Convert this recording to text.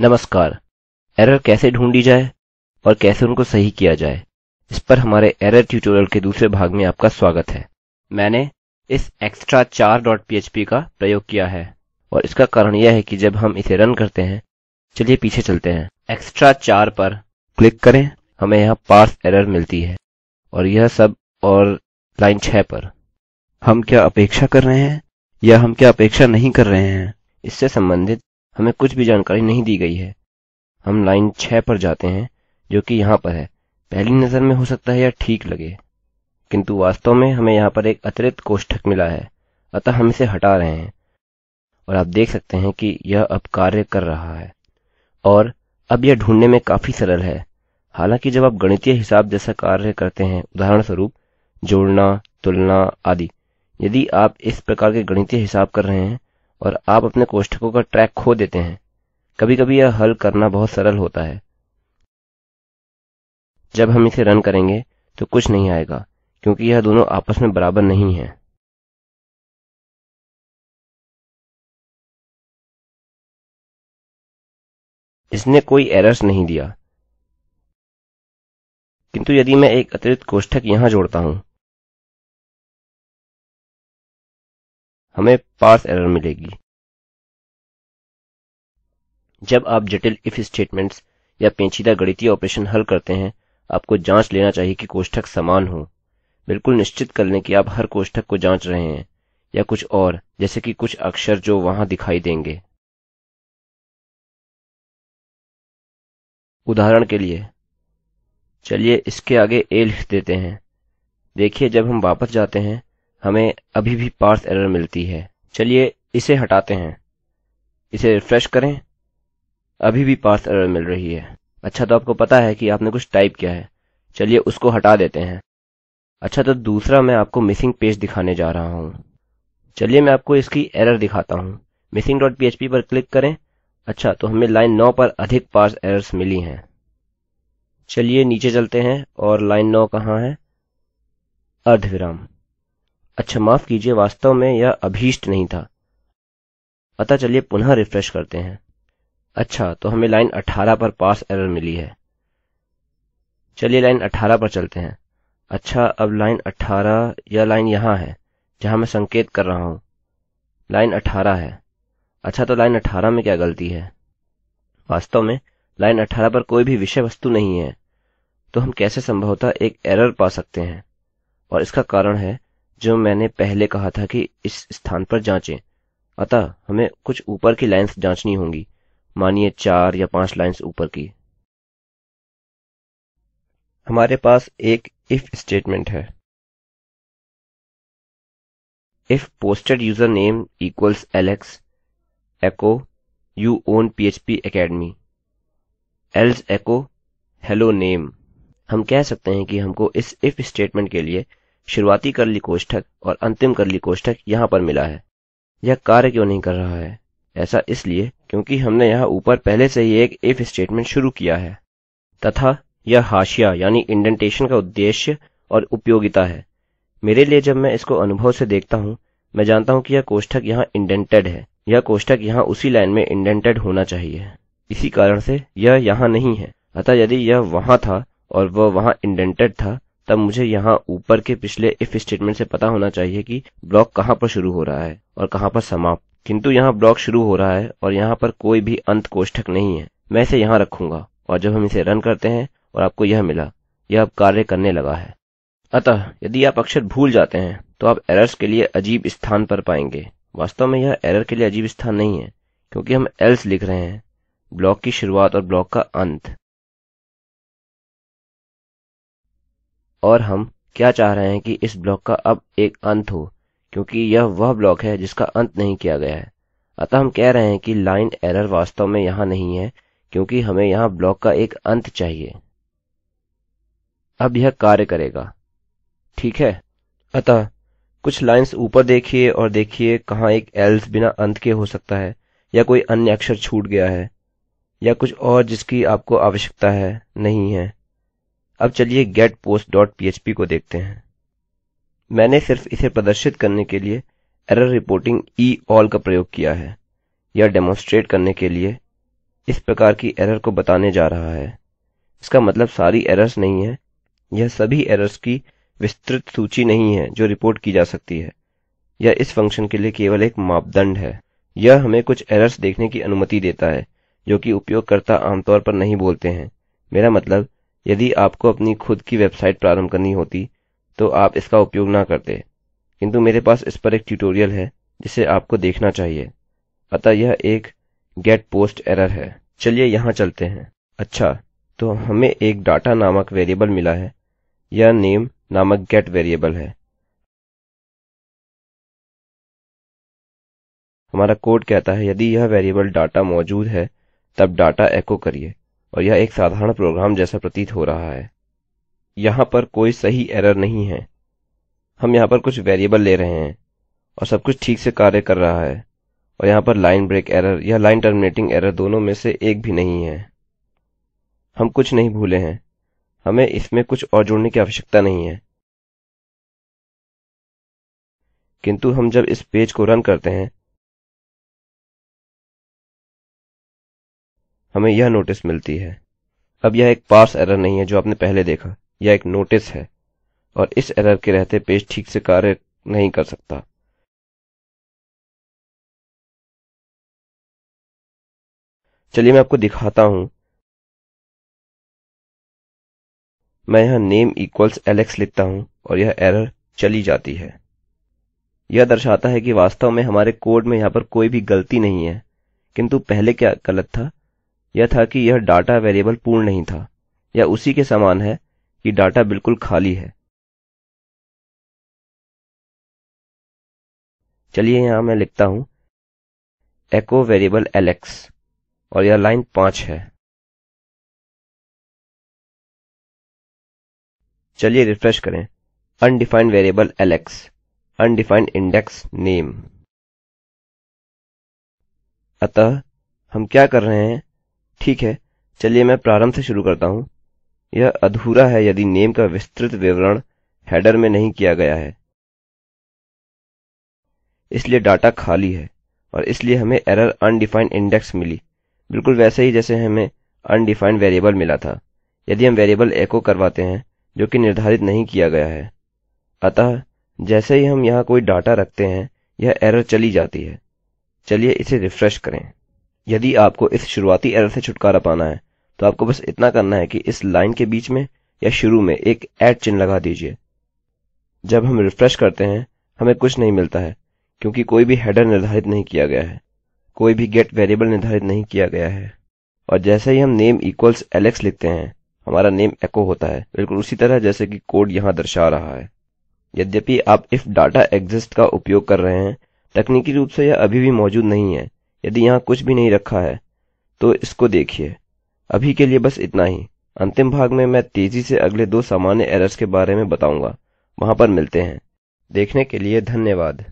नमस्कार एरर कैसे ढूंढी जाए और कैसे उनको सही किया जाए इस पर हमारे एरर ट्यूटोरियल के दूसरे भाग में आपका स्वागत है मैंने इस एक्स्ट्रा चार डॉट 4php का प्रयोग किया है और इसका कारण यह है कि जब हम इसे रन करते हैं चलिए पीछे चलते हैं एक्स्ट्रा चार पर क्लिक करें हमें यहाँ पार्स एरर मिलती है और यह सब और लाइन छह पर हम क्या अपेक्षा कर रहे हैं या हम क्या अपेक्षा नहीं कर रहे हैं इससे संबंधित हमें कुछ भी जानकारी नहीं दी गई है हम लाइन 6 पर जाते हैं जो कि यहाँ पर है पहली नज़र में हो सकता है यह ठीक लगे किन्तु वास्तव में हमें यहाँ पर एक अतिरिक्त कोष्ठक मिला है अतः हम इसे हटा रहे हैं और आप देख सकते हैं कि यह अब कार्य कर रहा है और अब यह ढूंढने में काफी सरल है हालांकि जब आप गणितीय हिसाब जैसा कार्य करते हैं उदाहरण स्वरूप जोड़ना तुलना आदि यदि आप इस प्रकार के गणितीय हिसाब कर रहे हैं और आप अपने कोष्ठकों का ट्रैक खो देते हैं कभीकभी यह हल करना बहुत सरल होता है जब हम इसे रन करेंगे तो कुछ नहीं आएगा क्योंकि यह दोनों आपस में बराबर नहीं है इसने कोई एरर्स नहीं दिया किन्तु यदि मैं एक अतिरिक्त कोष्ठक यहाँ जोड़ता हूँ हमें parse एरर मिलेगी जब आप जटिल if स्टेटमेंट्स या पेंचीदा गणितीय ऑपरेशन हल करते हैं आपको जाँच लेना चाहिए कि कोष्ठक समान हों बिलकुल निश्चित कर लें कि आप हर कोष्ठक को जाँच रहे हैं या कुछ और जैसे कि कुछ अक्षर जो वहाँ दिखाई देंगे उदाहरण के लिए चलिए इसके आगे a लिख देते हैं देखिये जब हम वापस जाते हैं हमें अभी भी पारसे एरर मिलती है चलिए इसे हटाते हैं इसे रिफ्रेश करें अभी भी पारसे एरर मिल रही है अच्छा तो आपको पता है कि आपने कुछ टाइप किया है चलिए उसको हटा देते हैं अच्छा तो दूसरा मैं आपको मिसिंग पेज दिखाने जा रहा हूँ चलिए मैं आपको इसकी एरर दिखाता हूँ मिसिंग डॉट पी पर क्लिक करें अच्छा तो हमें लाइन नौ पर अधिक पार्स एरर्स मिली हैं चलिए नीचे चलते हैं और लाइन नौ कहाँ है अर्धविराम अच्छा माफ़ कीजिए वास्तव में यह अभीष्ट नहीं था अतः चलिए पुनः रिफ्रेश करते हैं अच्छा तो हमें लाइन 18 पर पास एरर मिली है चलिए लाइन 18 पर चलते हैं अच्छा अब लाइन 18 यह लाइन यहाँ है जहाँ मैं संकेत कर रहा हूँ लाइन 18 है अच्छा तो लाइन 18 में क्या गलती है वास्तव में लाइन 18 पर कोई भी विषय वस्तु नहीं है तो हम कैसे संभवतः एक एरर पा सकते हैं और इसका कारण है जो मैंने पहले कहा था कि इस स्थान पर जाँचें अतः हमें कुछ ऊपर की लाइन्स जाँचनी होंगी मानिए चार या पाँच लाइन्स ऊपर की हमारे पास एक इफ स्टेटमेंट है if posted user name equals Alex echo you own P H P academy else echo hello name हम कह सकते हैं कि हमको इस इफ स्टेटमेंट के लिए शुरुआती कर्ली कोष्ठक और अंतिम कर्ली कोष्ठक यहाँ पर मिला है यह कार्य क्यों नहीं कर रहा है ऐसा इसलिए क्योंकि हमने यहाँ ऊपर पहले से ही एक इफ स्टेटमेंट शुरू किया है तथा यह हाशिया यानि इंडेंटेशन का उद्देश्य और उपयोगिता है मेरे लिए जब मैं इसको अनुभव से देखता हूँ मैं जानता हूँ कि यह कोष्ठक यहाँ इंडेंटेड है यह कोष्ठक यहाँ उसी लाइन में इंडेंटेड होना चाहिए इसी कारण से यह यहाँ नहीं है अतः यदि यह वहाँ था और वह वहाँ इंडेंटेड था तब मुझे यहाँ ऊपर के पिछले if स्टेटमेंट से पता होना चाहिए कि ब्लॉक कहाँ पर शुरू हो रहा है और कहाँ पर समाप्त किन्तु यहाँ ब्लॉक शुरू हो रहा है और यहाँ पर कोई भी अंत कोष्ठक नहीं है मैं इसे यहाँ रखूँगा और जब हम इसे रन करते हैं और आपको यह मिला यह अब कार्य करने लगा है अतः यदि आप अक्षर भूल जाते हैं तो आप एरर्स के लिए अजीब स्थान पर पाएंगे वास्तव में यह एरर के लिए अजीब स्थान नहीं है क्योंकि हम एल्स लिख रहे हैं ब्लॉक की शुरुआत और ब्लॉक का अंत और हम क्या चाह रहे हैं कि इस ब्लॉक का अब एक अंत हो क्योंकि यह वह ब्लॉक है जिसका अंत नहीं किया गया है अतः हम कह रहे हैं कि लाइन एरर वास्तव में यहाँ नहीं है क्योंकि हमें यहाँ ब्लॉक का एक अंत चाहिए अब यह कार्य करेगा ठीक है अतः कुछ लाइन्स ऊपर देखिये और देखिये कहाँ एक एल्स बिना अंत के हो सकता है या कोई अन्य अक्षर छूट गया है या कुछ और जिसकी आपको आवश्यकता है नहीं है अब चलिए पोस्ट dot php को देखते हैं मैंने सिर्फ इसे प्रदर्शित करने के लिए एरर रिपोर्टिंग eall का प्रयोग किया है यह डेमोन्स्ट्रेट करने के लिए इस प्रकार की एरर को बताने जा रहा है इसका मतलब सारी एरर्स नहीं है यह सभी एरर्स की विस्तृत सूची नहीं है जो रिपोर्ट की जा सकती है यह इस फंक्शन के लिए केवल एक मापदंड है यह हमें कुछ एरर्स देखने की अनुमति देता है जो कि उपयोगकर्ता आमतौर पर नहीं बोलते हैं मेरा मतलब यदि आपको अपनी खुद की वेबसाइट प्रारंभ करनी होती तो आप इसका उपयोग न करते किन्तु मेरे पास इस पर एक ट्यूटोरियल है जिसे आपको देखना चाहिए अतः यह एक get post एरर है चलिए यहाँ चलते हैं अच्छा तो हमें एक डाटा नामक वेरिएबल मिला है यह नेम नामक गेट वेरिएबल है हमारा कोड कहता है यदि यह वेरिएबल डाटा मौजूद है तब डाटा एको करिये और यह एक साधारण प्रोग्राम जैसा प्रतीत हो रहा है यहाँ पर कोई सही एरर नहीं है हम यहाँ पर कुछ वेरिएबल ले रहे हैं और सब कुछ ठीक से कार्य कर रहा है और यहाँ पर लाइन ब्रेक एरर या लाइन टर्मिनेटिंग एरर दोनों में से एक भी नहीं है हम कुछ नहीं भूले हैं हमें इसमें कुछ और जोड़ने की आवश्यकता नहीं है किन्तु हम जब इस पेज को रन करते हैं हमें यह नोटिस मिलती है अब यह एक पारसे एरर नहीं है जो आपने पहले देखा यह एक नोटिस है और इस एरर के रहते पेज ठीक से कार्य नहीं कर सकता चलिए मैं आपको दिखाता हूँ मैं यहाँ नेम इक्वल्स एलेक्स लिखता हूँ और यह एरर चली जाती है यह दर्शाता है कि वास्तव में हमारे कोड में यहाँ पर कोई भी गलती नहीं है किंतु पहले क्या गलत था यह था कि यह डाटा वेरिएबल पूर्ण नहीं था यह उसी के समान है कि डाटा बिलकुल खाली है चलिए यहाँ मैं लिखता हूँ एको वेरिएबल एलेक्स और यह लाइन 5 है चलिए रिफ्रेश करें undefined variable Alex undefined index name अतः हम क्या कर रहे हैं ठीक है चलिए मैं प्रारंभ से शुरू करता हूँ यह अधूरा है यदि नेम का विस्तृत विवरण हेडर में नहीं किया गया है इसलिए डाटा खाली है और इसलिए हमें एरर अनडिफाइंड इंडेक्स मिली बिल्कुल वैसे ही जैसे हमें अनडिफाइंड वेरिएबल मिला था यदि हम वेरिएबल एको करवाते हैं जो कि निर्धारित नहीं किया गया है अतः जैसे ही हम यहाँ कोई डाटा रखते हैं यह एरर चली जाती है चलिए इसे रिफ्रेश करें यदि आपको इस शुरुआती एरर से छुटकारा पाना है तो आपको बस इतना करना है कि इस लाइन के बीच में या शुरू में एक चिन्ह लगा दीजिये जब हम रिफ्रेश करते हैं हमें कुछ नहीं मिलता है क्योंकि कोई भी हेडर निर्धारित नहीं किया गया है कोई भी गेट वेरिएबल निर्धारित नहीं किया गया है और जैसे ही हम नेम इक्वल्स एलेक्स लिखते हैं हमारा नेम एको होता है बिल्कुल उसी तरह जैसे कि कोड यहाँ दर्शा रहा है यद्यपि आप इफ डाटा एग्जिस्ट का उपयोग कर रहे हैं तकनीकी रूप से यह अभी भी मौजूद नहीं है यदि यहाँ कुछ भी नहीं रखा है तो इसको देखिये अभी के लिए बस इतना ही अंतिम भाग में मैं तेज़ी से अगले दो सामान्य एरर्स के बारे में बताऊँगा वहाँ पर मिलते हैं देखने के लिए धन्यवाद